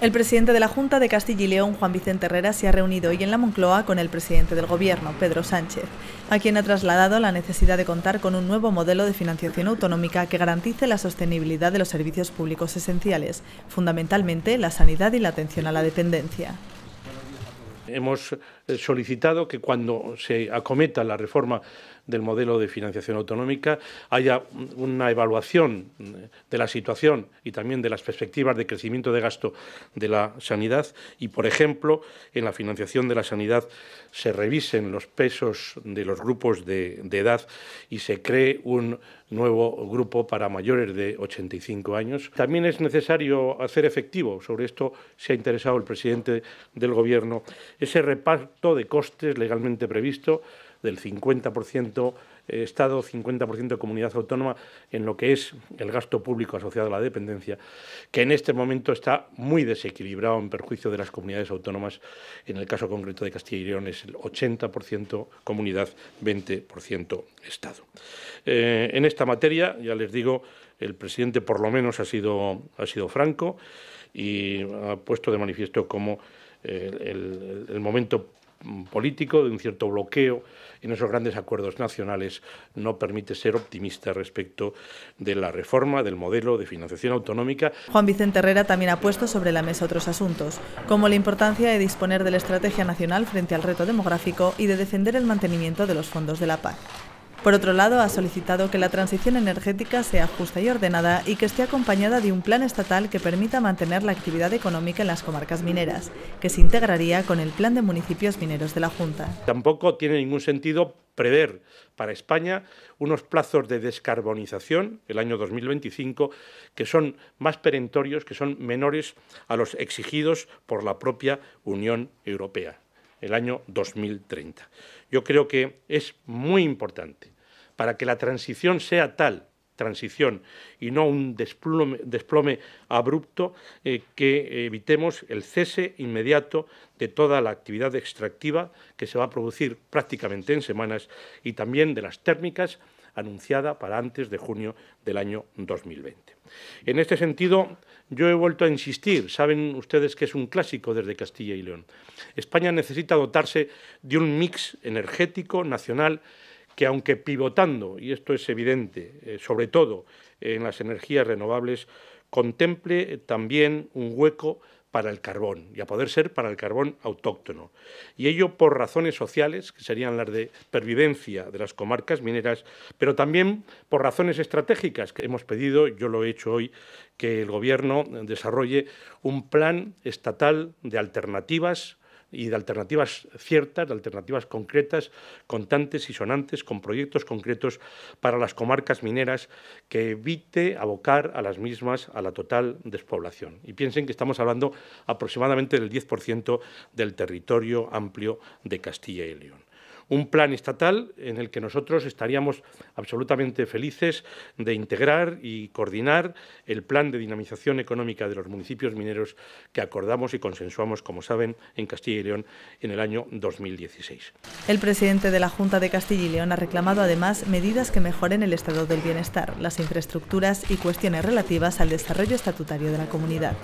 El presidente de la Junta de Castilla y León, Juan Vicente Herrera, se ha reunido hoy en la Moncloa con el presidente del Gobierno, Pedro Sánchez, a quien ha trasladado la necesidad de contar con un nuevo modelo de financiación autonómica que garantice la sostenibilidad de los servicios públicos esenciales, fundamentalmente la sanidad y la atención a la dependencia. Hemos eh, solicitado que cuando se acometa la reforma del modelo de financiación autonómica haya una evaluación eh, de la situación y también de las perspectivas de crecimiento de gasto de la sanidad y, por ejemplo, en la financiación de la sanidad se revisen los pesos de los grupos de, edad y se cree un nuevo grupo para mayores de 85 años. También es necesario hacer efectivo, sobre esto se ha interesado el presidente del Gobierno, ese reparto de costes legalmente previsto del 50% eh, Estado, 50% comunidad autónoma en lo que es el gasto público asociado a la dependencia, que en este momento está muy desequilibrado en perjuicio de las comunidades autónomas. En el caso concreto de Castilla y León es el 80% comunidad, 20% Estado. Eh, en esta materia, ya les digo, el presidente por lo menos ha sido, ha sido franco y ha puesto de manifiesto cómo el, momento político, de un cierto bloqueo en esos grandes acuerdos nacionales, no permite ser optimista respecto de la reforma del modelo de financiación autonómica. Juan Vicente Herrera también ha puesto sobre la mesa otros asuntos, como la importancia de disponer de la estrategia nacional frente al reto demográfico y de defender el mantenimiento de los fondos de la PAC. Por otro lado, ha solicitado que la transición energética sea justa y ordenada y que esté acompañada de un plan estatal que permita mantener la actividad económica en las comarcas mineras, que se integraría con el plan de municipios mineros de la Junta. Tampoco tiene ningún sentido prever para España unos plazos de descarbonización, el año 2025, que son más perentorios, que son menores a los exigidos por la propia Unión Europea el año 2030. Yo creo que es muy importante para que la transición sea tal transición y no un desplome, abrupto eh, que evitemos el cese inmediato de toda la actividad extractiva que se va a producir prácticamente en semanas y también de las térmicas anunciada para antes de junio del año 2020. En este sentido, yo he vuelto a insistir, saben ustedes que es un clásico desde Castilla y León. España necesita dotarse de un mix energético nacional que aunque pivotando, y esto es evidente, eh, sobre todo en las energías renovables, contemple también un hueco para el carbón y a poder ser para el carbón autóctono. Y ello por razones sociales, que serían las de pervivencia de las comarcas mineras, pero también por razones estratégicas que hemos pedido, yo lo he hecho hoy, que el Gobierno desarrolle un plan estatal de alternativas y de alternativas ciertas, de alternativas concretas, contantes y sonantes, con proyectos concretos para las comarcas mineras que evite abocar a las mismas a la total despoblación. Y piensen que estamos hablando aproximadamente del 10% del territorio amplio de Castilla y León un plan estatal en el que nosotros estaríamos absolutamente felices de integrar y coordinar el plan de dinamización económica de los municipios mineros que acordamos y consensuamos, como saben, en Castilla y León en el año 2016. El presidente de la Junta de Castilla y León ha reclamado además medidas que mejoren el estado del bienestar, las infraestructuras y cuestiones relativas al desarrollo estatutario de la comunidad.